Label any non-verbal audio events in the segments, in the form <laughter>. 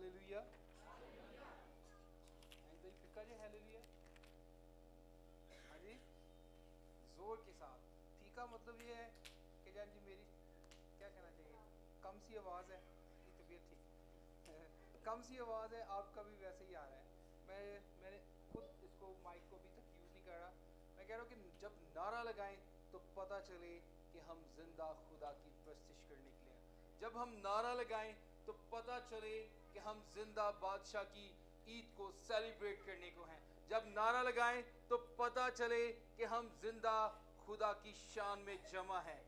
Hallelujah. Hallelujah. करिए hallelujah हाँ जी जोर के साथ फीका मतलब ये है कि जान जी मेरी क्या कहना चाहिए कम सी आवाज़ है मेरी तबीयत ठीक <laughs> कम सी आवाज़ है आपका भी वैसे ही आ रहा है मैं मैंने खुद इसको माइक को अभी तक यूज़ नहीं कर रहा मैं कह रहा हूँ कि जब नारा लगाएं तो पता चले कि हम जिंदा खुदा की प्रस्तिश करने के लिए जब हम नारा लगाएं तो पता चले कि हम जिंदा बादशाह की ईद को सेलिब्रेट करने को हैं जब नारा लगाएं तो पता चले कि हम जिंदा खुदा की शान में जमा हैं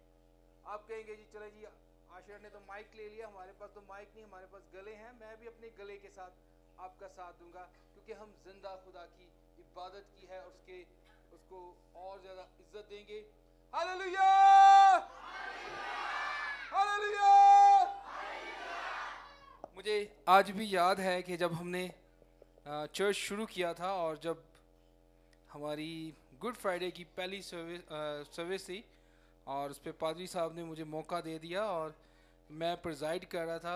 आप कहेंगे जी चले जी आशर ने तो माइक ले लिया हमारे पास तो माइक नहीं हमारे पास गले हैं मैं भी अपने गले के साथ आपका साथ दूंगा क्योंकि हम जिंदा खुदा की इबादत की है उसके उसको और ज़्यादा इज्जत देंगे हालेलुया मुझे आज भी याद है कि जब हमने चर्च शुरू किया था और जब हमारी गुड फ्राइडे की पहली सर्विस सर्विस थी और उस पर पादरी साहब ने मुझे मौका दे दिया और मैं प्रजाइड कर रहा था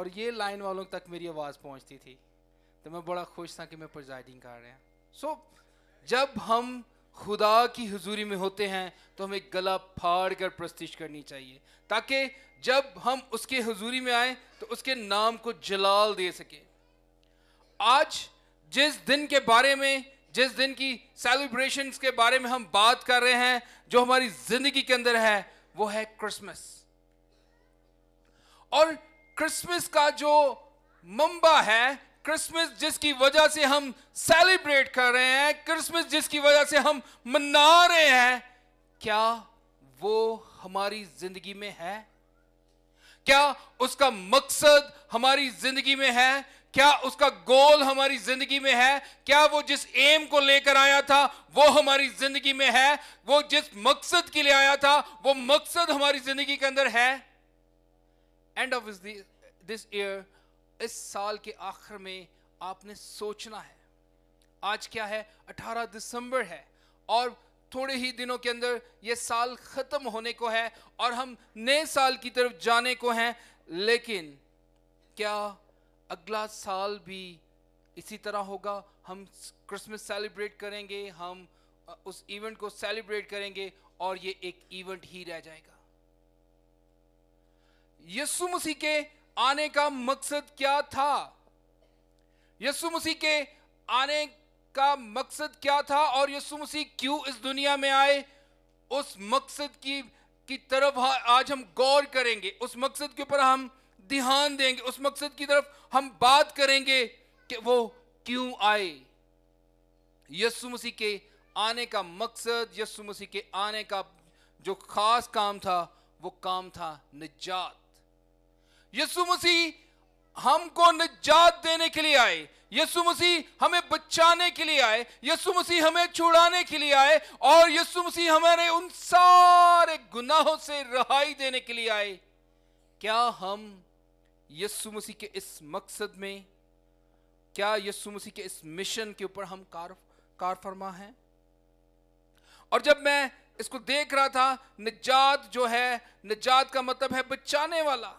और ये लाइन वालों तक मेरी आवाज़ पहुंचती थी तो मैं बड़ा खुश था कि मैं प्रजाइडिंग कर रहे हैं सो so, जब हम खुदा की हजूरी में होते हैं तो हमें गला फाड़ कर प्रस्तिश करनी चाहिए ताकि जब हम उसके हजूरी में आए तो उसके नाम को जलाल दे सके आज जिस दिन के बारे में जिस दिन की सेलिब्रेशंस के बारे में हम बात कर रहे हैं जो हमारी जिंदगी के अंदर है वो है क्रिसमस और क्रिसमस का जो मंबा है क्रिसमस जिसकी वजह से हम सेलिब्रेट कर रहे हैं क्रिसमस जिसकी वजह से हम मना रहे हैं क्या वो हमारी जिंदगी में है क्या उसका मकसद हमारी जिंदगी में है क्या उसका गोल हमारी जिंदगी में है क्या वो जिस एम को लेकर आया था वो हमारी जिंदगी में है वो जिस मकसद के लिए आया था वो मकसद हमारी जिंदगी के अंदर है एंड ऑफ दिस ईयर इस साल के आखिर में आपने सोचना है आज क्या है 18 दिसंबर है और थोड़े ही दिनों के अंदर यह साल खत्म होने को है और हम नए साल की तरफ जाने को हैं लेकिन क्या अगला साल भी इसी तरह होगा हम क्रिसमस सेलिब्रेट करेंगे हम उस इवेंट को सेलिब्रेट करेंगे और ये एक इवेंट ही रह जाएगा यीशु मसीह के आने का मकसद क्या था यसु मसीह के आने का मकसद क्या था और यसु मसीह क्यों इस दुनिया में आए उस मकसद की की तरफ आज हम गौर करेंगे उस मकसद के ऊपर हम ध्यान देंगे उस मकसद की तरफ हम बात करेंगे कि वो क्यों आए यसु मसीह के आने का मकसद यसु मसीह के आने का जो खास काम था वो काम था निजात यीशु मसीह हमको निजात देने के लिए आए यीशु मसीह हमें बचाने के लिए आए यीशु मसीह हमें छुड़ाने के लिए आए और यीशु मसीह हमारे उन सारे गुनाहों से रहाई देने के लिए आए क्या हम यीशु मसीह के इस मकसद में क्या यीशु मसीह के इस मिशन के ऊपर हम कार कार फरमा हैं और जब मैं इसको देख रहा था निजात जो है निजात का मतलब है बचाने वाला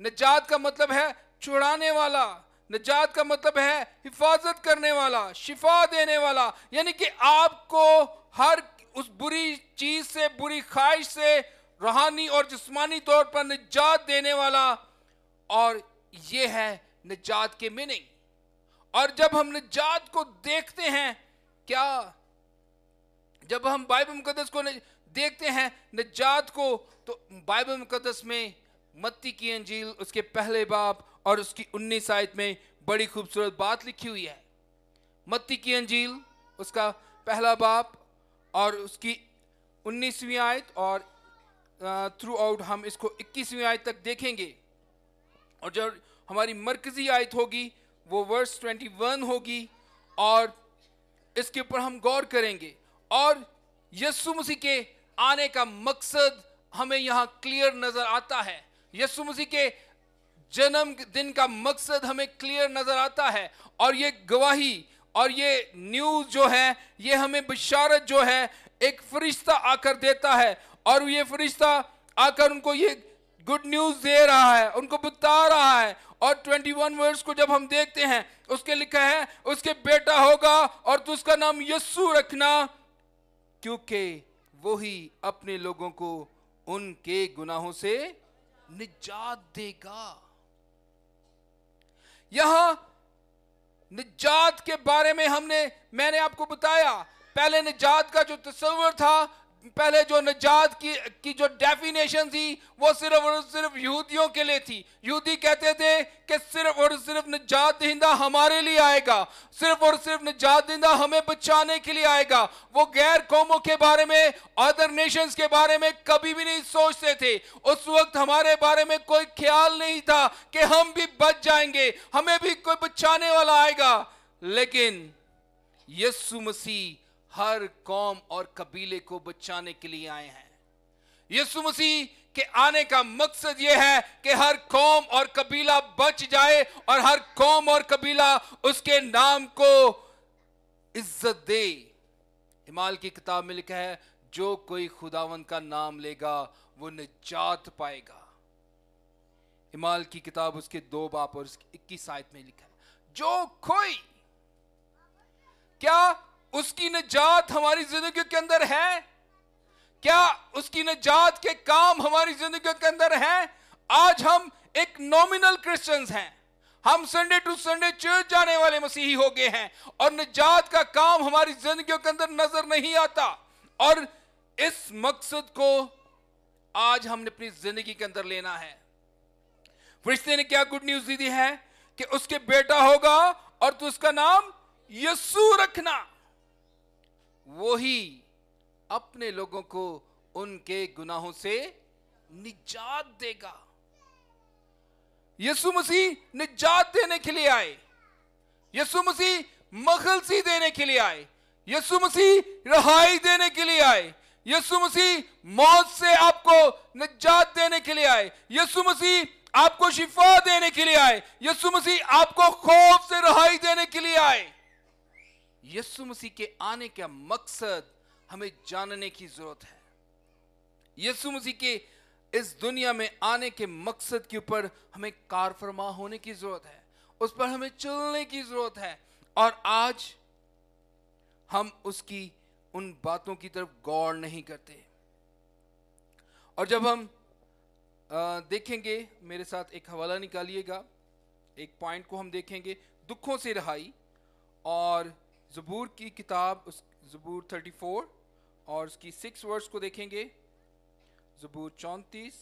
निजात का मतलब है छुड़ाने वाला निजात का मतलब है हिफाजत करने वाला शिफा देने वाला यानी कि आपको हर उस बुरी चीज से बुरी ख्वाहिश से रूहानी और जिस्मानी तौर पर निजात देने वाला और ये है निजात के मीनिंग और जब हम निजात को देखते हैं क्या जब हम बाइबल मुकदस को देखते हैं निजात को तो बाइबल मुकदस में मत्ती की अंजील उसके पहले बाप और उसकी उन्नीस आयत में बड़ी खूबसूरत बात लिखी हुई है मत्ती की अंजील उसका पहला बाप और उसकी उन्नीसवीं आयत और थ्रू आउट हम इसको इक्कीसवीं आयत तक देखेंगे और जब हमारी मरकज़ी आयत होगी वो वर्स ट्वेंटी वन होगी और इसके ऊपर हम गौर करेंगे और यस्सु मसीह के आने का मकसद हमें यहाँ क्लियर नज़र आता है यीशु मसीह के जन्म दिन का मकसद हमें क्लियर नजर आता है और ये गवाही और ये न्यूज जो है ये हमें बिशारत जो है एक फरिश्ता आकर देता है और ये फरिश्ता आकर उनको ये गुड न्यूज दे रहा है उनको बता रहा है और 21 वर्स को जब हम देखते हैं उसके लिखा है उसके बेटा होगा और तो उसका नाम यस्सु रखना क्योंकि वही अपने लोगों को उनके गुनाहों से निजात देगा यहां निजात के बारे में हमने मैंने आपको बताया पहले निजात का जो तस्वर था पहले जो निजात की की जो डेफिनेशन थी वो सिर्फ और सिर्फ यहूदियों के लिए थी यहूदी कहते थे कि सिर्फ और सिर्फ निजात दहिंदा हमारे लिए आएगा सिर्फ और सिर्फ निजात दहिंदा हमें बचाने के लिए आएगा वो गैर कौमों के बारे में अदर नेशंस के बारे में कभी भी नहीं सोचते थे उस वक्त हमारे बारे में कोई ख्याल नहीं था कि हम भी बच जाएंगे हमें भी कोई बचाने वाला आएगा लेकिन यस्सु मसीह हर कौम और कबीले को बचाने के लिए आए हैं यीशु मसीह के आने का मकसद यह है कि हर कौम और कबीला बच जाए और हर कौम और कबीला उसके नाम को इज्जत दे हिमाल की किताब में लिखा है जो कोई खुदावन का नाम लेगा वो निजात पाएगा हिमाल की किताब उसके दो बाप और उसकी इक्कीस आयत में लिखा है जो कोई क्या उसकी निजात हमारी जिंदगी के अंदर है क्या उसकी निजात के काम हमारी जिंदगी के अंदर है आज हम एक नॉमिनल क्रिश्चियंस हैं हम संडे टू संडे चर्च जाने वाले मसीही हो गए हैं और निजात का काम हमारी जिंदगी के अंदर नजर नहीं आता और इस मकसद को आज हमने अपनी जिंदगी के अंदर लेना है फरिश्ते ने क्या गुड न्यूज दी है कि उसके बेटा होगा और तू उसका नाम यसू रखना वो ही अपने लोगों को उनके गुनाहों से निजात देगा यीशु मसीह निजात देने के लिए आए यीशु मसीह मखलसी देने के लिए आए यीशु मसीह रहाई देने के लिए आए यीशु मसीह मौत से आपको निजात देने के लिए आए यीशु मसीह आपको शिफा देने के लिए आए यीशु मसीह आपको खौफ से रहाई देने के लिए आए यस्सु मसीह के आने का मकसद हमें जानने की जरूरत है यस्सु मसीह के इस दुनिया में आने के मकसद के ऊपर हमें कारफरमा होने की जरूरत है उस पर हमें चलने की जरूरत है और आज हम उसकी उन बातों की तरफ गौर नहीं करते और जब हम देखेंगे मेरे साथ एक हवाला निकालिएगा एक पॉइंट को हम देखेंगे दुखों से रहाई और ज़बूर की किताब उस ज़बूर 34 और उसकी सिक्स वर्ड्स को देखेंगे ज़बूर चौंतीस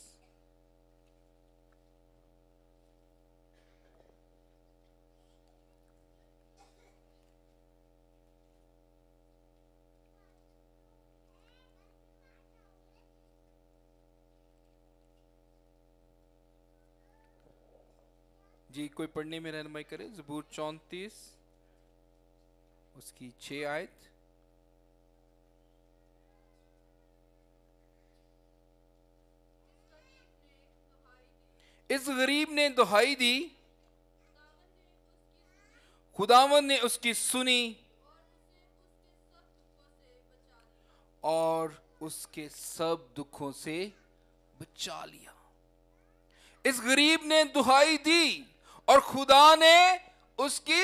जी कोई पढ़ने में रहनमई करे ज़बूर चौंतीस उसकी छ आयत इस गरीब ने दुहाई दी खुदावन ने उसकी सुनी और उसके सब दुखों से बचा लिया इस गरीब ने दुहाई दी और खुदा ने उसकी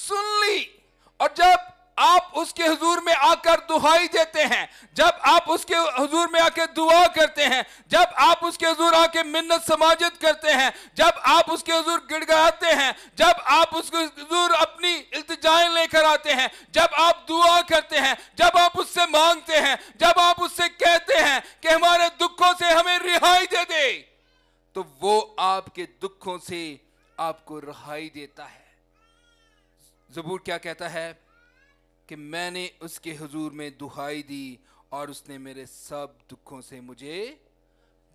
सुन ली और जब आप उसके हजूर में आकर दुहाई देते हैं जब आप उसके हजूर में आकर दुआ करते हैं जब आप उसके हजूर आके मिन्नत समाजत करते हैं जब आप उसके हजूर गिड़गड़ाते हैं जब आप उसके हजूर अपनी इल्तजाएं लेकर आते हैं जब आप दुआ करते हैं जब आप उससे मांगते हैं जब आप उससे कहते हैं कि हमारे दुखों से हमें रिहाई दे दे तो वो आपके दुखों से आपको रिहाई देता है जबूर क्या कहता है कि मैंने उसके हजूर में दुहाई दी और उसने मेरे सब दुखों से मुझे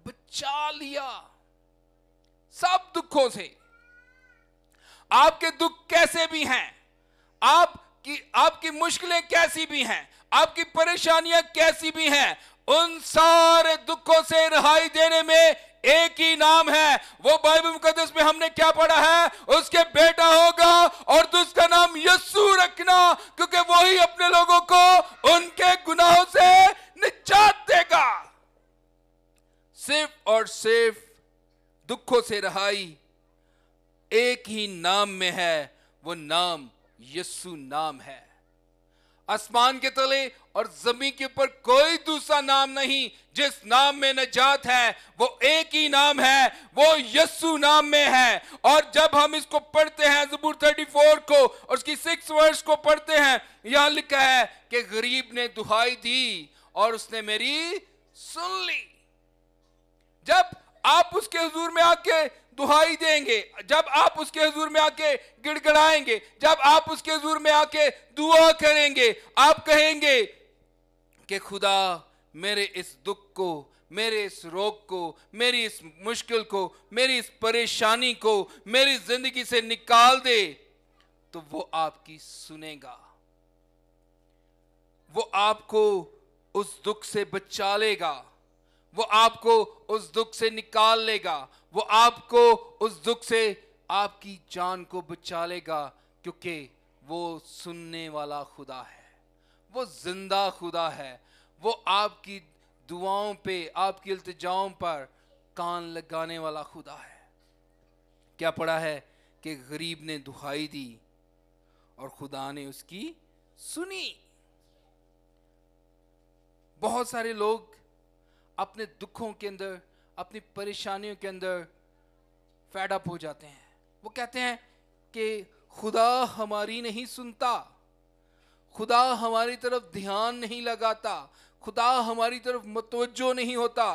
बचा लिया सब दुखों से आपके दुख कैसे भी हैं आप आपकी मुश्किलें कैसी भी हैं आपकी परेशानियां कैसी भी हैं उन सारे दुखों से रिहाई देने में एक ही नाम है वो बाइबल मुकदस में हमने क्या पढ़ा है उसके बेटा होगा और तो उसका नाम यस्सु रखना क्योंकि वो ही अपने लोगों को उनके गुनाहों से निजात देगा सिर्फ और सिर्फ दुखों से रहाई एक ही नाम में है वो नाम यस्सु नाम है आसमान के तले और जमीन के ऊपर कोई दूसरा नाम नहीं जिस नाम में नजात है वो एक ही नाम है वो यस्सु नाम में है और जब हम इसको पढ़ते हैं जबूर 34 को और उसकी सिक्स वर्ष को पढ़ते हैं यहां लिखा है कि गरीब ने दुहाई दी और उसने मेरी सुन ली जब आप उसके हजूर में आके दुहाई देंगे जब आप उसके हजूर में आके गिड़गड़ाएंगे जब आप उसके हजूर में आके दुआ करेंगे आप कहेंगे कि खुदा मेरे इस दुख को मेरे इस रोग को मेरी इस मुश्किल को मेरी इस परेशानी को मेरी जिंदगी से निकाल दे तो वो आपकी सुनेगा वो आपको उस दुख से बचा लेगा वो आपको उस दुख से निकाल लेगा वो आपको उस दुख से आपकी जान को बचा लेगा क्योंकि वो सुनने वाला खुदा है वो जिंदा खुदा है वो आपकी दुआओं पे आपकी अल्तजाओं पर कान लगाने वाला खुदा है क्या पड़ा है कि गरीब ने दुहाई दी और खुदा ने उसकी सुनी बहुत सारे लोग अपने दुखों के अंदर अपनी परेशानियों के अंदर फैडअप हो जाते हैं वो कहते हैं कि खुदा हमारी नहीं सुनता खुदा हमारी तरफ ध्यान नहीं लगाता खुदा हमारी तरफ मतवजो नहीं होता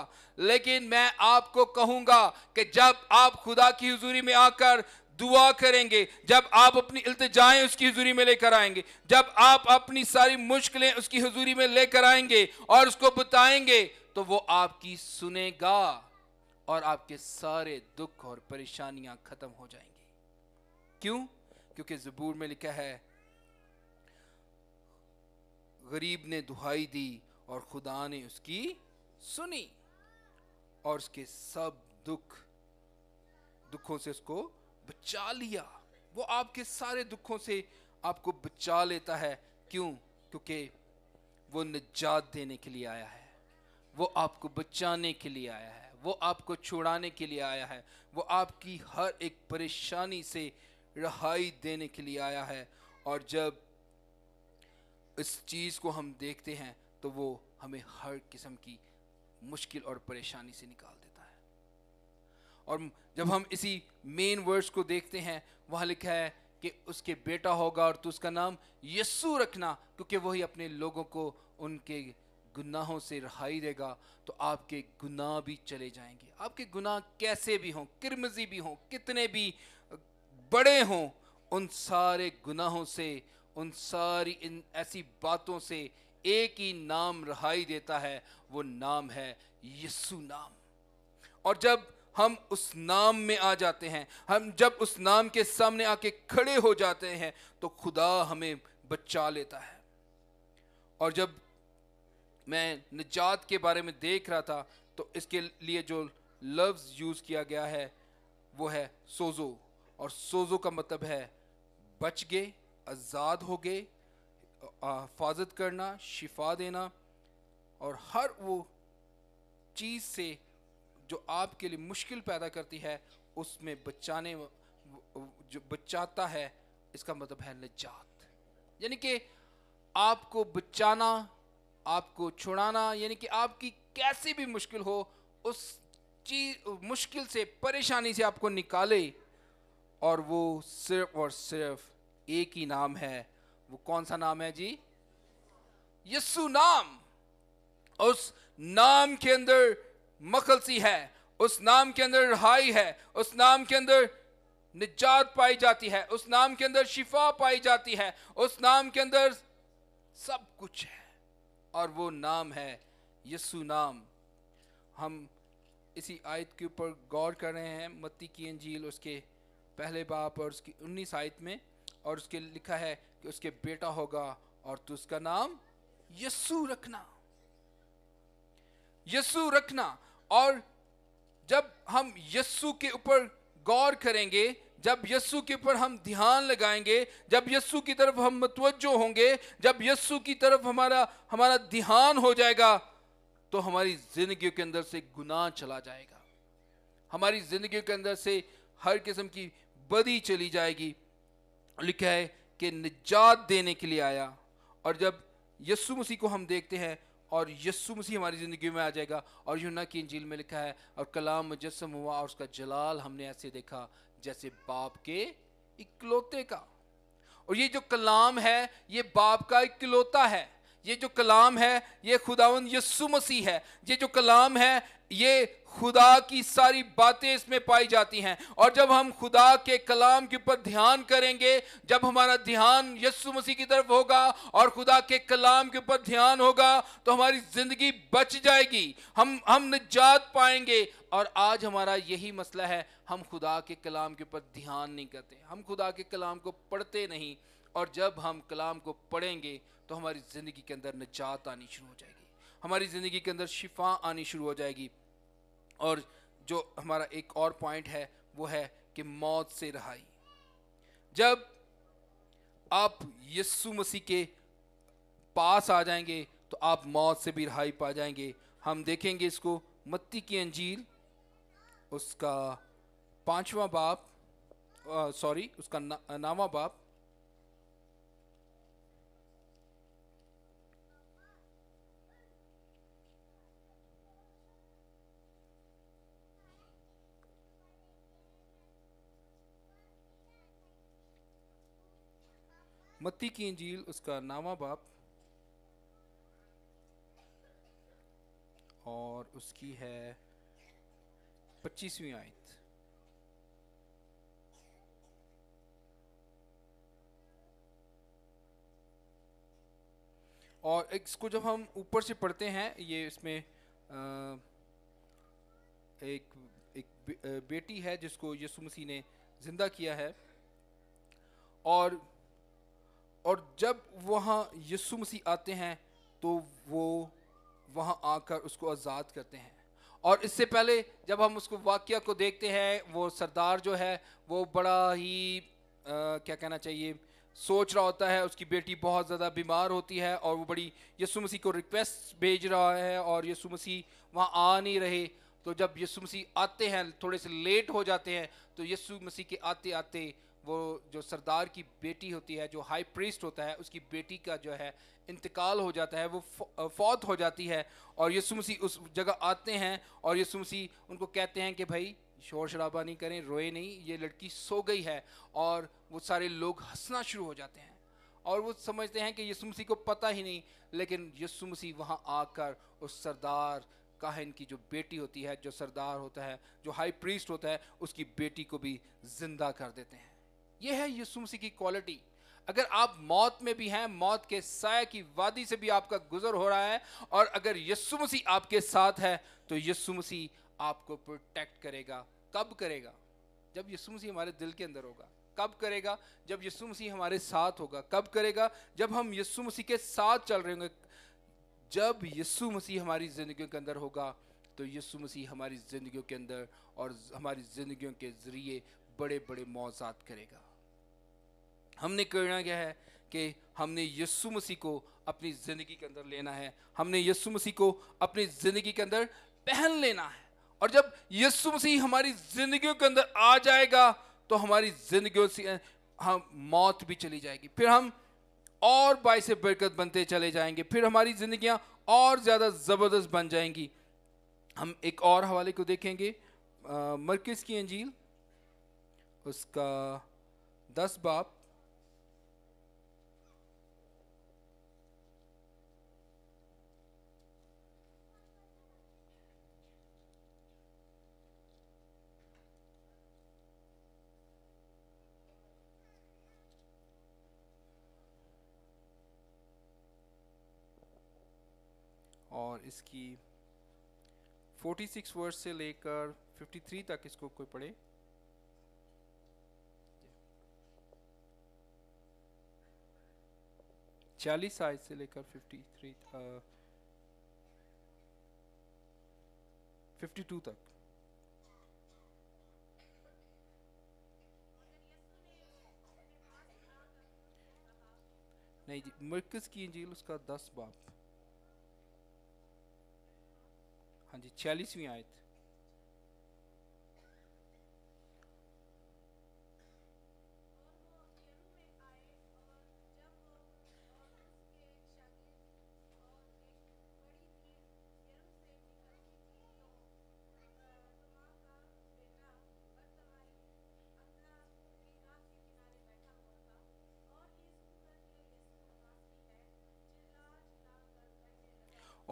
लेकिन मैं आपको कहूंगा कि जब आप खुदा की हजूरी में आकर दुआ करेंगे जब आप अपनी इल्तजाएं उसकी हजूरी में लेकर आएंगे जब आप अपनी सारी मुश्किलें उसकी हजूरी में लेकर आएंगे और उसको बताएंगे तो वो आपकी सुनेगा और आपके सारे दुख और परेशानियां खत्म हो जाएंगी क्यों क्योंकि जबूर में लिखा है गरीब ने दुहाई दी और खुदा ने उसकी सुनी और उसके सब दुख दुखों से उसको बचा लिया वो आपके सारे दुखों से आपको बचा लेता है क्यों क्योंकि वो निजात देने के लिए आया है वो आपको बचाने के लिए आया है वो आपको छुड़ाने के लिए आया है वो आपकी हर एक परेशानी से रहाई देने के लिए आया है और जब इस चीज़ को हम देखते हैं तो वो हमें हर किस्म की मुश्किल और परेशानी से निकाल देता है और जब हम इसी मेन वर्ड्स को देखते हैं वहाँ लिखा है कि उसके बेटा होगा और तू तो उसका नाम यस्सु रखना क्योंकि वही अपने लोगों को उनके गुनाहों से रहाई देगा तो आपके गुनाह भी चले जाएंगे आपके गुनाह कैसे भी हों किरमजी भी हों कितने भी बड़े हों उन सारे गुनाहों से उन सारी इन ऐसी बातों से एक ही नाम रहाई देता है वो नाम है यस्सु नाम और जब हम उस नाम में आ जाते हैं हम जब उस नाम के सामने आके खड़े हो जाते हैं तो खुदा हमें बचा लेता है और जब मैं निजात के बारे में देख रहा था तो इसके लिए जो लफ्ज़ यूज़ किया गया है वो है सोज़ो और सोज़ो का मतलब है बच गए आज़ाद हो गए हिफाजत करना शिफा देना और हर वो चीज़ से जो आपके लिए मुश्किल पैदा करती है उसमें बचाने जो बचाता है इसका मतलब है निजात यानी कि आपको बचाना आपको छुड़ाना यानी कि आपकी कैसी भी मुश्किल हो उस चीज मुश्किल से परेशानी से आपको निकाले और वो सिर्फ और सिर्फ एक ही नाम है वो कौन सा नाम है जी यस्सु नाम उस नाम के अंदर मखलसी है उस नाम के अंदर रहाई है उस नाम के अंदर निजात पाई जाती है उस नाम के अंदर शिफा पाई जाती है उस नाम के अंदर सब कुछ है और वो नाम है यस्सु नाम हम इसी आयत के ऊपर गौर कर रहे हैं मत्ती की अंजील उसके पहले बाप और उसकी उन्नीस आयत में और उसके लिखा है कि उसके बेटा होगा और तू उसका नाम यस्सू रखना यस्सु रखना और जब हम यस्सु के ऊपर गौर करेंगे जब यस्सु के ऊपर हम ध्यान लगाएंगे जब यस्सु की तरफ हम मतवजो होंगे जब यस्सु की तरफ हमारा हमारा ध्यान हो जाएगा तो हमारी जिंदगी के अंदर से गुनाह चला जाएगा हमारी जिंदगी के अंदर से हर किस्म की बदी चली जाएगी लिखा है कि निजात देने के लिए आया और जब यस्सु मसीह को हम देखते हैं और यस्सु मसीह हमारी ज़िंदगी में आ जाएगा और युना की इंजील में लिखा है और कलाम मुजस्म हुआ और उसका जलाल हमने ऐसे देखा जैसे बाप के इकलौते का और ये जो कलाम है ये बाप का इकलौता है ये जो कलाम है ये खुदावन यस्सु मसीह है ये जो कलाम है ये खुदा की सारी बातें इसमें पाई जाती हैं और जब हम खुदा के कलाम के ऊपर ध्यान करेंगे जब हमारा ध्यान यस्सु मसीह की तरफ होगा और खुदा के कलाम के ऊपर ध्यान होगा तो हमारी ज़िंदगी बच जाएगी हम हम निजात पाएंगे और आज हमारा यही मसला है हम खुदा के कलाम के ऊपर ध्यान नहीं करते हम खुदा के कलाम को पढ़ते नहीं और जब हम कलाम को पढ़ेंगे तो हमारी ज़िंदगी के अंदर निजात आनी शुरू हो जाएगी हमारी ज़िंदगी के अंदर शिफा आनी शुरू हो जाएगी और जो हमारा एक और पॉइंट है वो है कि मौत से रहाई जब आप यस्सु मसीह के पास आ जाएंगे तो आप मौत से भी रहाई पा जाएंगे हम देखेंगे इसको मत्ती की अंजील उसका पांचवा बाप सॉरी उसका ना, नावा बाप मत्ती की इंजील उसका नावा बाप और उसकी है पच्चीसवीं आयत और इसको जब हम ऊपर से पढ़ते हैं ये इसमें आ, एक एक बे, बेटी है जिसको यीशु मसीह ने जिंदा किया है और और जब वहाँ यसु मसीह आते हैं तो वो वहाँ आकर उसको आज़ाद करते हैं और इससे पहले जब हम उसको वाक्य को देखते हैं वो सरदार जो है वो बड़ा ही आ, क्या कहना चाहिए सोच रहा होता है उसकी बेटी बहुत ज़्यादा बीमार होती है और वो बड़ी यसु मसीह को रिक्वेस्ट भेज रहा है और यसु मसीह वहाँ आ नहीं रहे तो जब यसु मसीह आते हैं थोड़े से लेट हो जाते हैं तो यसु मसीह के आते आते वो जो सरदार की बेटी होती है जो हाई प्रीस्ट होता है उसकी बेटी का जो है इंतकाल हो जाता है वो फौत हो जाती है और यसु मसीह उस जगह आते हैं और यसु मसीह उनको कहते हैं कि भाई शोर शराबा नहीं करें रोए नहीं ये लड़की सो गई है और वो सारे लोग हंसना शुरू हो जाते हैं और वो समझते हैं कि यसु मसीह को पता ही नहीं लेकिन यसु मसीह वहाँ आकर उस सरदार काहिन की जो बेटी होती है जो सरदार होता है जो हाई प्रीस्ट होता है उसकी बेटी को भी जिंदा कर देते हैं यह है यीशु मसीह की क्वालिटी अगर आप मौत में भी हैं मौत के साय की वादी से भी आपका गुजर हो रहा है और अगर यीशु मसीह आपके साथ है तो यीशु मसीह आपको प्रोटेक्ट करेगा कब करेगा जब यीशु मसीह हमारे दिल के अंदर होगा कब करेगा जब यीशु मसीह हमारे साथ होगा कब करेगा जब हम यीशु मसीह के साथ चल रहे होंगे जब यीशु मसीह हमारी जिंदगी के अंदर होगा तो यसु मसीह हमारी जिंदगी के अंदर और हमारी ज़िंदगियों के ज़रिए बड़े बड़े मौजात करेगा हमने करना क्या है कि हमने यस्सु मसीह को अपनी ज़िंदगी के अंदर लेना है हमने यस्सु मसीह को अपनी ज़िंदगी के अंदर पहन लेना है और जब यसु मसीह हमारी जिंदगी के अंदर आ जाएगा तो हमारी जिंदगी से हम मौत भी चली जाएगी फिर हम और बाई से बरकत बनते चले जाएंगे फिर हमारी ज़िंदगियाँ और ज़्यादा ज़बरदस्त बन जाएंगी हम एक और हवाले को देखेंगे मरकज़ की अंजील उसका दस बाप और इसकी 46 वर्ष से लेकर 53 तक इसको कोई पढ़े चालीस साइज से लेकर फिफ्टी थ्री फिफ्टी टू तक नहीं जी मरकज की इंजील उसका दस बाप हाँ जी छियालीसवीं आयत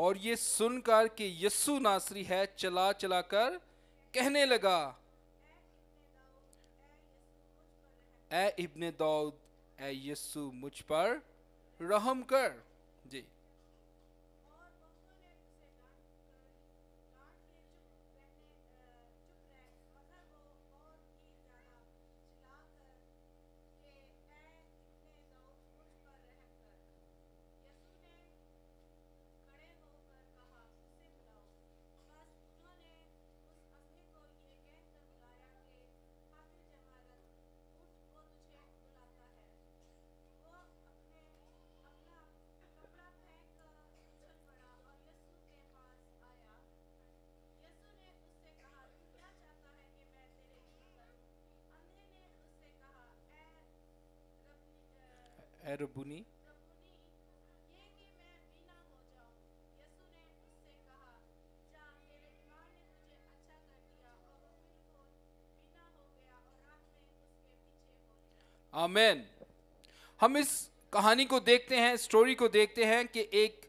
और ये सुनकर कि यस्सु नासरी है चला चला कर कहने लगा ए इब्ने दाऊद ए यस्सु मुझ पर रहम कर एरबुनी आमेन हम इस कहानी को देखते हैं स्टोरी को देखते हैं कि एक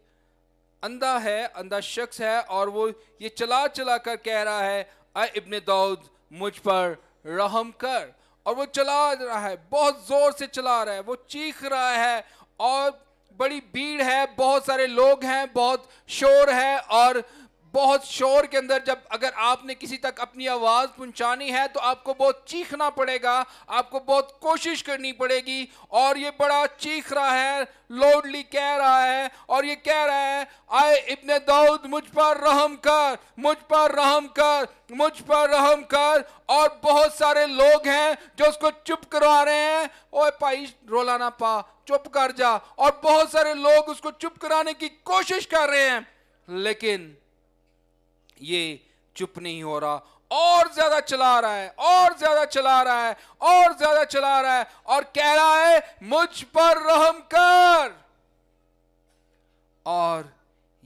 अंधा है अंधा शख्स है और वो ये चला चला कर कह रहा है अ इब्ने दाऊद मुझ पर रहम कर और वो चला रहा है बहुत ज़ोर से चला रहा है वो चीख रहा है और बड़ी भीड़ है बहुत सारे लोग हैं बहुत शोर है और बहुत शोर के अंदर जब अगर आपने किसी तक अपनी आवाज़ पहुंचानी है तो आपको बहुत चीखना पड़ेगा आपको बहुत कोशिश करनी पड़ेगी और ये बड़ा चीख रहा है लोडली कह रहा है और ये कह रहा है आए इब्ने दाऊद मुझ पर रहम कर मुझ पर रहम कर मुझ पर रहम कर और बहुत सारे लोग हैं जो उसको चुप करवा रहे हैं ओए भाई रोला ना पा चुप कर जा और बहुत सारे लोग उसको चुप कराने की कोशिश कर रहे हैं लेकिन ये चुप नहीं हो रहा और ज्यादा चला रहा है और ज्यादा चला रहा है और ज्यादा चला रहा है और कह रहा है मुझ पर रहम कर और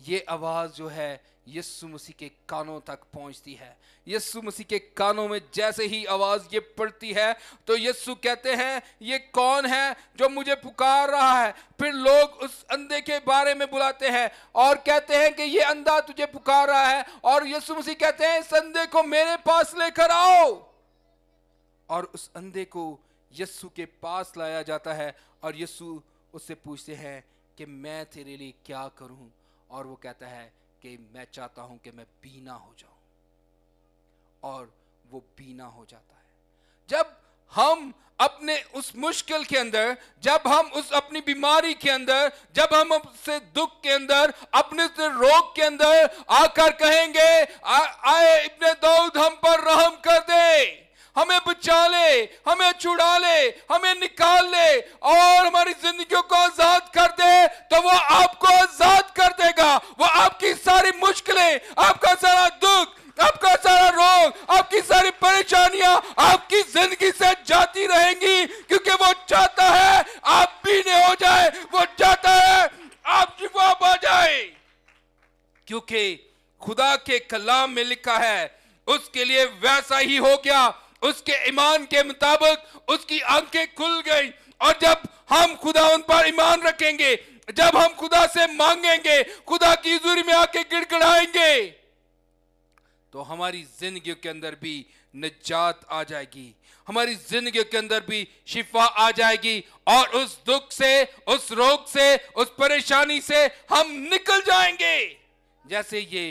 ये आवाज जो है यीशु मसीह के कानों तक पहुंचती है यस्सु मसीह के कानों में जैसे ही आवाज ये पड़ती है तो यस्सु कहते हैं ये कौन है जो मुझे पुकार रहा है फिर लोग उस अंधे के बारे में बुलाते हैं और कहते हैं कि ये अंधा तुझे पुकार रहा है और यस्सु मसीह कहते हैं इस अंधे को मेरे पास लेकर आओ और उस अंधे को यस्सु के पास लाया जाता है और यस्सु उससे पूछते हैं कि मैं तेरे लिए क्या करूं और वो कहता है कि मैं चाहता हूं कि मैं पीना हो जाऊं और वो पीना हो जाता है जब हम अपने उस मुश्किल के अंदर जब हम उस अपनी बीमारी के अंदर जब हम अपने दुख के अंदर अपने से रोग के अंदर आकर कहेंगे आए इतने दौद हम पर रहम कर दे हमें बचा ले हमें छुड़ा ले हमें निकाल ले और हमारी जिंदगियों को आजाद कर दे तो वो आपको आजाद कर देगा वो आपकी सारी मुश्किलें आपका सारा दुख आपका सारा रोग आपकी सारी परेशानियां आपकी जिंदगी से जाती रहेंगी क्योंकि वो चाहता है आप भी ने हो जाए वो चाहता है आप शिफा पा जाए क्योंकि खुदा के कलाम में लिखा है उसके लिए वैसा ही हो गया उसके ईमान के मुताबिक उसकी आंखें खुल गई और जब हम खुदा उन पर ईमान रखेंगे जब हम खुदा से मांगेंगे खुदा की हजूरी में आके गिड़गिड़ाएंगे तो हमारी जिंदगी के अंदर भी निजात आ जाएगी हमारी जिंदगी के अंदर भी शिफा आ जाएगी और उस दुख से उस रोग से उस परेशानी से हम निकल जाएंगे जैसे ये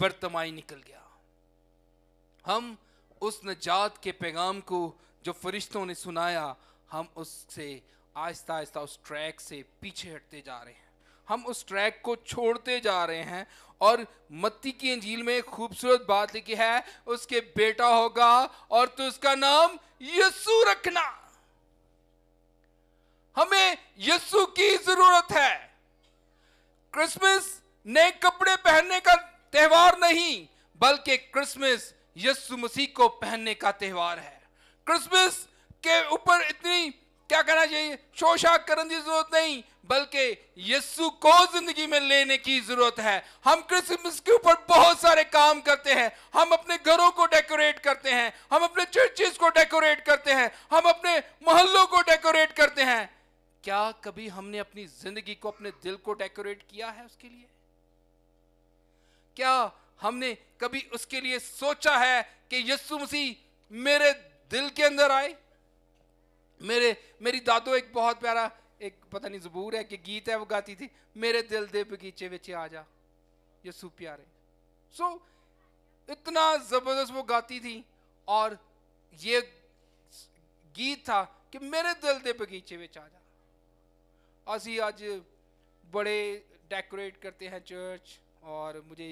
बर्तमाई निकल गया हम उस निजात के पैगाम को जो फरिश्तों ने सुनाया हम उससे आहिस्ता आहिस्ता उस ट्रैक से पीछे हटते जा रहे हैं हम उस ट्रैक को छोड़ते जा रहे हैं और मत्ती की अंजील में खूबसूरत बात लिखी है उसके बेटा होगा और तो उसका नाम यस्सु रखना हमें यस्सु की जरूरत है क्रिसमस नए कपड़े पहनने का त्यौहार नहीं बल्कि क्रिसमस यस्सु मसीह को पहनने का त्यौहार है क्रिसमस के ऊपर इतनी क्या करना चाहिए शोषा करने की जरूरत नहीं बल्कि यस्सु को जिंदगी में लेने की जरूरत है हम क्रिसमस के ऊपर बहुत सारे काम करते हैं हम अपने घरों को डेकोरेट करते हैं हम अपने चर्चेस को डेकोरेट करते हैं हम अपने मोहल्लों को डेकोरेट करते हैं क्या कभी हमने अपनी जिंदगी को अपने दिल को डेकोरेट किया है उसके लिए क्या हमने कभी उसके लिए सोचा है कि यस्सु मसीह मेरे दिल के अंदर आए मेरे मेरी दादो एक बहुत प्यारा एक पता नहीं जबूर है कि गीत है वो गाती थी मेरे दिल दे बगीचे बच्चे आ जा यसू प्यारे सो इतना ज़बरदस्त वो गाती थी और ये गीत था कि मेरे दिल के बगीचे बच्च आ जा असी अज बड़े डेकोरेट करते हैं चर्च और मुझे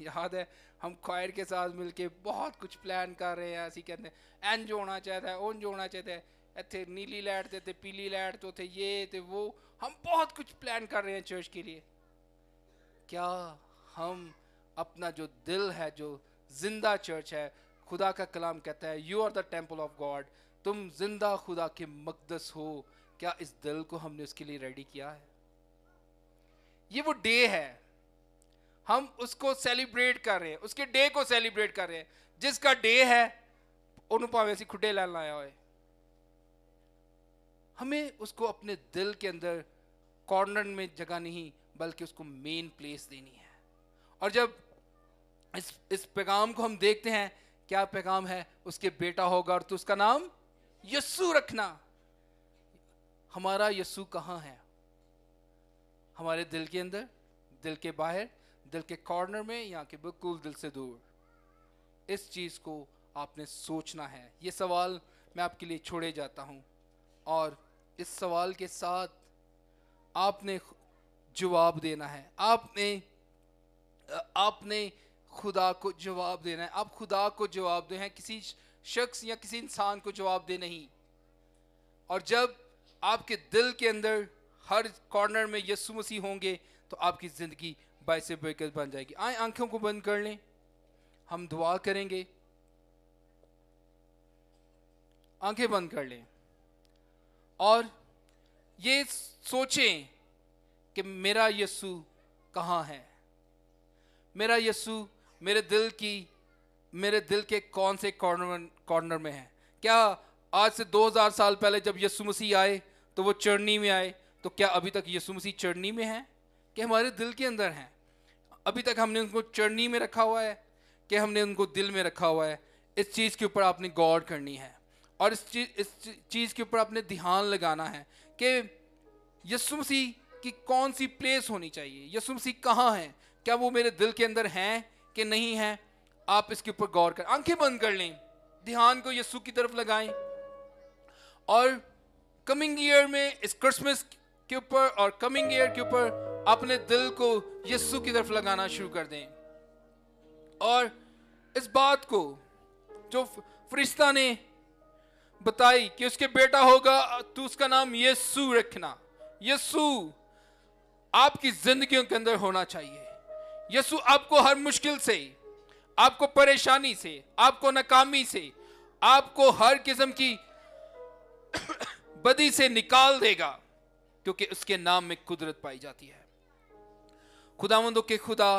याद है हम खायर के साथ मिलके बहुत कुछ प्लान कर रहे हैं अस कहते हैं जो होना चाहता है जो होना चाहता है इतने नीली लाइट तो इतने पीली लाइट तो उतने ये तो वो हम बहुत कुछ प्लान कर रहे हैं चर्च के लिए क्या हम अपना जो दिल है जो जिंदा चर्च है खुदा का कलाम कहता है you are the temple of God तुम जिंदा खुदा के मकदस हो क्या इस दिल को हमने उसके लिए रेडी किया है ये वो डे है हम उसको सेलिब्रेट कर रहे हैं उसके डे को सेलिब्रेट कर रहे हैं जिसका डे है उन्होंने भावे खुडे ਖੁੱਡੇ ਲੈਣ ਆਇਆ हमें उसको अपने दिल के अंदर कॉर्नर में जगह नहीं बल्कि उसको मेन प्लेस देनी है और जब इस इस पैगाम को हम देखते हैं क्या पैगाम है उसके बेटा होगा और तो उसका नाम यस्सु रखना हमारा यस्सु कहाँ है हमारे दिल के अंदर दिल के बाहर दिल के कॉर्नर में या कि बिल्कुल दिल से दूर इस चीज़ को आपने सोचना है ये सवाल मैं आपके लिए छोड़े जाता हूँ और इस सवाल के साथ आपने जवाब देना है आपने आपने खुदा को जवाब देना है आप खुदा को जवाब दे हैं किसी शख्स या किसी इंसान को जवाब दे नहीं और जब आपके दिल के अंदर हर कॉर्नर में यसु मसीह होंगे तो आपकी ज़िंदगी बाइस बेकस बन जाएगी आए आंखों को बंद कर लें हम दुआ करेंगे आंखें बंद कर लें और ये सोचें कि मेरा यसु कहाँ है मेरा यस्सु मेरे दिल की मेरे दिल के कौन से कॉर्नर कॉर्नर में है क्या आज से 2000 साल पहले जब यसु मसीह आए तो वो चढ़नी में आए तो क्या अभी तक यसु मसीह चढ़नी में है कि हमारे दिल के अंदर हैं अभी तक हमने उनको चढ़नी में रखा हुआ है कि हमने उनको दिल में रखा हुआ है इस चीज़ के ऊपर आपने गौर करनी है और इस चीज इस चीज़ के ऊपर अपने ध्यान लगाना है कि यसु मसीह की कौन सी प्लेस होनी चाहिए यसु मसीह कहाँ हैं क्या वो मेरे दिल के अंदर हैं कि नहीं हैं आप इसके ऊपर गौर करें आंखें बंद कर लें ध्यान को यसु की तरफ लगाएं और कमिंग ईयर में इस क्रिसमस के ऊपर और कमिंग ईयर के ऊपर अपने दिल को यस्सु की तरफ लगाना शुरू कर दें और इस बात को जो फरिश्ता ने बताई कि उसके बेटा होगा तो उसका नाम यीशु रखना यीशु आपकी जिंदगियों के अंदर होना चाहिए यीशु आपको हर मुश्किल से आपको परेशानी से आपको नाकामी से आपको हर किस्म की <coughs> बदी से निकाल देगा क्योंकि उसके नाम में कुदरत पाई जाती है खुदामंदों के खुदा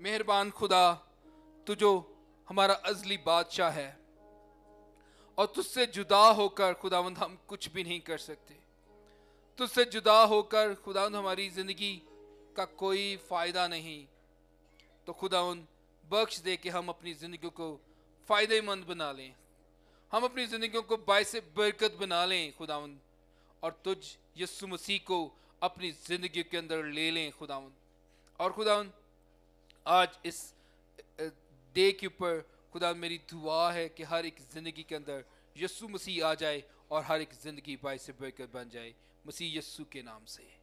मेहरबान खुदा तो जो हमारा अजली बादशाह है और तुझसे जुदा होकर खुदावंद हम कुछ भी नहीं कर सकते तुझसे जुदा होकर खुदावंद हमारी ज़िंदगी का कोई फ़ायदा नहीं तो खुदावंद बख्श दे के हम अपनी ज़िंदगी को फ़ायदेमंद बना लें हम अपनी ज़िंदगी को बायस बरकत बना लें खुदावंद और तुझ यस्सु मसीह को अपनी ज़िंदगी के अंदर ले लें खुदावंद और खुदावंद आज इस डे के ऊपर खुदा मेरी दुआ है कि हर एक ज़िंदगी के अंदर यसु मसीह आ जाए और हर एक ज़िंदगी बाय से बेकर बन जाए मसीह यसु के नाम से